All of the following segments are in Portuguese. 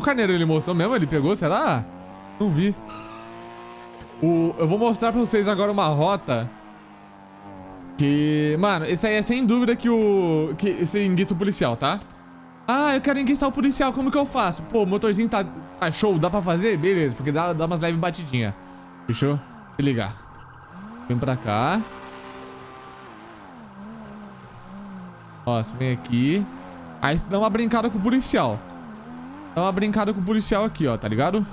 O carneiro ele mostrou mesmo? Ele pegou? Será? Não vi. O, eu vou mostrar pra vocês agora uma rota. Que... Mano, esse aí é sem dúvida que o... Que esse enguiça o policial, tá? Ah, eu quero enguiçar o policial. Como que eu faço? Pô, o motorzinho tá... tá show. Dá pra fazer? Beleza. Porque dá, dá umas leves batidinhas. Fechou? Se ligar. Vem pra cá. Ó, você vem aqui. Aí ah, você dá uma brincada com o policial. Dá uma brincada com o policial aqui, ó, tá ligado?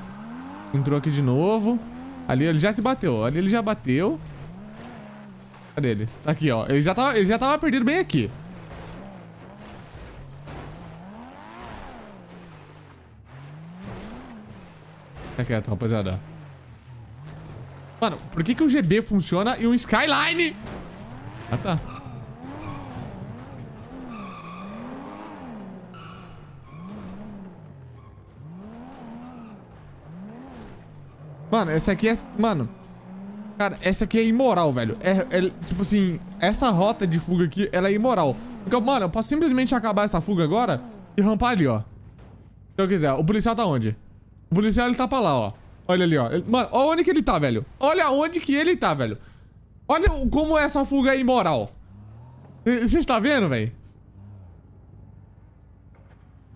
Entrou aqui de novo. Ali ele já se bateu, ali ele já bateu. Cadê ele? Tá aqui, ó. Ele já tava, ele já tava perdido bem aqui. Fica quieto, rapaziada. Mano, por que que o GB funciona e o Skyline? Ah, tá. Mano, essa aqui é... Mano... Cara, essa aqui é imoral, velho. É, é, tipo assim, essa rota de fuga aqui, ela é imoral. Porque, então, mano, eu posso simplesmente acabar essa fuga agora e rampar ali, ó. Se eu quiser. O policial tá onde? O policial, ele tá pra lá, ó. Olha ali, ó. Ele, mano, olha onde que ele tá, velho. Olha onde que ele tá, velho. Olha como essa fuga é imoral. você tá vendo, velho?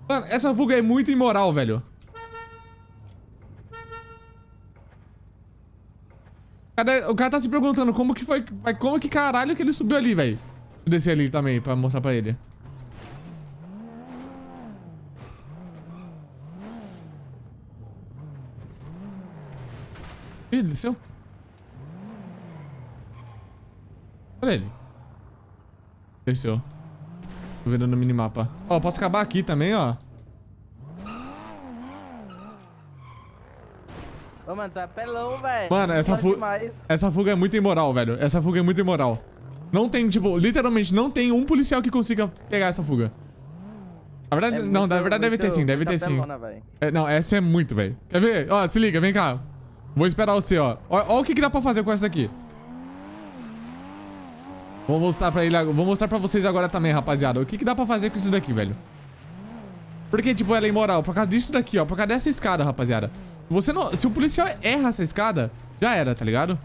Mano, essa fuga é muito imoral, velho. Cadê? O cara tá se perguntando como que foi... Como que caralho que ele subiu ali, velho? Descer ali também pra mostrar pra ele. Ih, desceu. Olha ele. Desceu. Tô vendo no minimapa. Ó, posso acabar aqui também, ó. Ô, mano, tá é pelão, velho. Mano, essa fuga... Essa fuga é muito imoral, velho. Essa fuga é muito imoral. Não tem, tipo, literalmente não tem um policial que consiga pegar essa fuga. Na verdade, é muito, não, na verdade muito, deve ter sim, deve ter sim. É, não, essa é muito, velho. Quer ver? Ó, se liga, vem cá. Vou esperar você, ó. Ó, ó o que, que dá pra fazer com essa aqui. Vou mostrar pra ele Vou mostrar pra vocês agora também, rapaziada. O que, que dá pra fazer com isso daqui, velho? Porque, tipo, ela é imoral. Por causa disso daqui, ó. Por causa dessa escada, rapaziada. Você não... Se o policial erra essa escada, já era, tá ligado?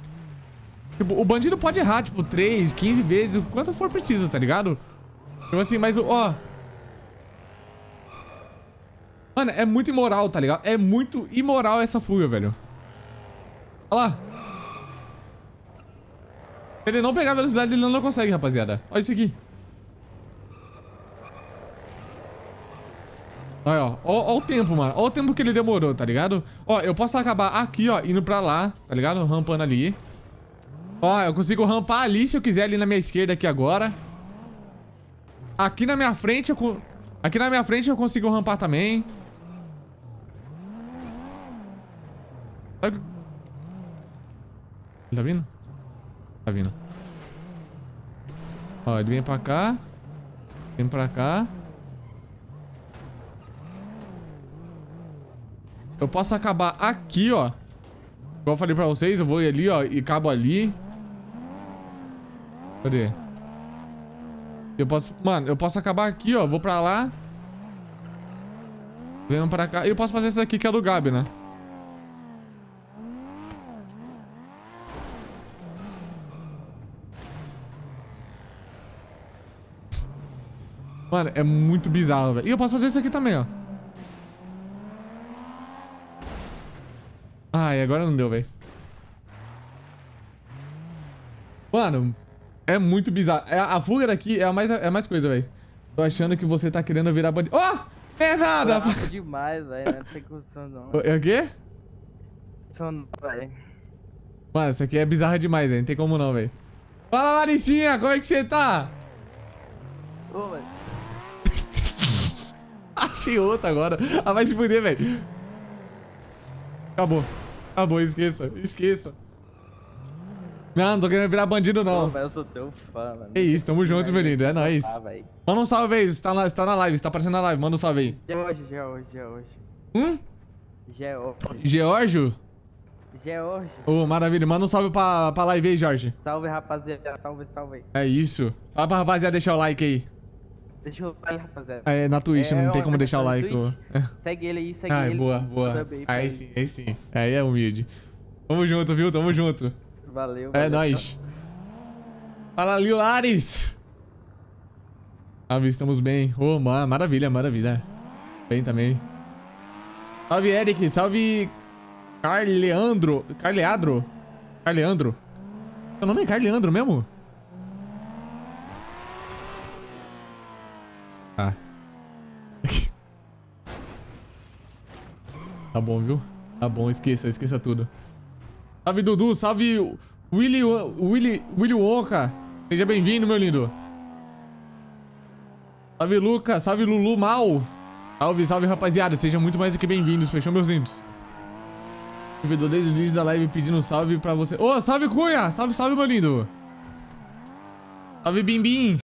Tipo, o bandido pode errar, tipo, 3, 15 vezes, o quanto for preciso, tá ligado? Tipo assim, mas, ó... Mano, é muito imoral, tá ligado? É muito imoral essa fuga, velho. Olha lá. Se ele não pegar a velocidade, ele não consegue, rapaziada. Olha isso aqui. Olha, ó. ó. Ó o tempo, mano. Ó o tempo que ele demorou, tá ligado? Ó, eu posso acabar aqui, ó, indo pra lá, tá ligado? Rampando ali. Ó, eu consigo rampar ali se eu quiser, ali na minha esquerda aqui agora. Aqui na minha frente eu... Aqui na minha frente eu consigo rampar também. Ele tá vindo? Tá vindo. Ó, ele vem pra cá. Vem pra cá. Eu posso acabar aqui, ó. Como eu falei pra vocês, eu vou ali, ó, e cabo ali. Cadê? Eu posso... Mano, eu posso acabar aqui, ó. Vou pra lá. Venho pra cá. E eu posso fazer isso aqui, que é do Gabi, né? Mano, é muito bizarro, velho. E eu posso fazer isso aqui também, ó. Ai, agora não deu, velho. Mano, é muito bizarro. É, a fuga daqui é a mais, é a mais coisa, velho. Tô achando que você tá querendo virar bandido. Oh! É nada! É demais, velho. Não tem condição, não. É o quê? Sono, velho. Mano, isso aqui é bizarro demais, velho. Não tem como não, velho. Fala, Laricinha! Como é que você tá? Ô, velho. Achei outra agora. Ah, vai se fuder, velho. Acabou. Tá bom, esqueça. Esqueça. Não, não tô querendo virar bandido, não. Pô, eu sou teu fã, mano. É isso, tamo junto, menino. É nóis. Ah, Manda um salve aí. Você tá, na, você tá na live, você tá aparecendo na live. Manda um salve aí. É é é hum? George, George, George. Hum? George. Georgio? George. Ô, oh, maravilha. Manda um salve pra, pra live aí, Jorge. Salve, rapaziada. Salve, salve. É isso. Fala pra rapaziada deixar o like aí. Deixa eu like, rapaziada. É, na Twitch, é, não tem como tá deixar o like. Segue ele aí, segue ah, ele. Ah, boa, boa. Aí sim, aí sim. Aí é humilde. Tamo junto, viu? Tamo junto. Valeu, É nóis. Fala, Lilares! Ares. Salve, estamos bem. Ô, oh, maravilha, maravilha. Bem também. Salve, Eric. Salve, Carleandro. Carleadro. Carleandro. Seu nome é Carleandro mesmo? Tá bom, viu? Tá bom, esqueça, esqueça tudo. Salve, Dudu. Salve, Willy, Willy, Willy Wonka. Seja bem-vindo, meu lindo. Salve, Luca. Salve, Lulu Mal. Salve, salve, rapaziada. Sejam muito mais do que bem-vindos. Fechou, meus lindos? Servidor desde o início da live pedindo salve pra você. Ô, oh, salve, Cunha. Salve, salve, meu lindo. Salve, Bimbim.